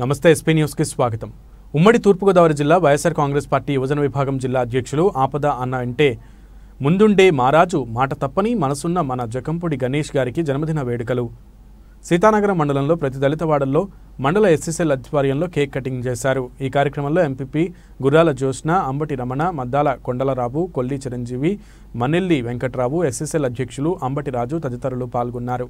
నమస్తే ఎస్పీ న్యూస్కి స్వాగతం ఉమ్మడి తూర్పుగోదావరి జిల్లా వైఎస్ఆర్ కాంగ్రెస్ పార్టీ యువజన విభాగం జిల్లా అధ్యక్షులు ఆపద అన్న అంటే ముందుండే మారాజు మాట తప్పని మనసున్న మన జకంపుడి గణేష్ గారికి జన్మదిన వేడుకలు సీతానగరం మండలంలో ప్రతి దళితవాడల్లో మండల ఎస్ఎస్ఎల్ ఆధ్వర్యంలో కేక్ కటింగ్ చేశారు ఈ కార్యక్రమంలో ఎంపీపీ గుర్రాల జ్యోత్స్న అంబటి రమణ మద్దాల కొండలరావు కొల్లి చిరంజీవి మనెల్లి వెంకట్రావు ఎస్ఎస్ఎల్ అధ్యక్షులు అంబటి రాజు తదితరులు పాల్గొన్నారు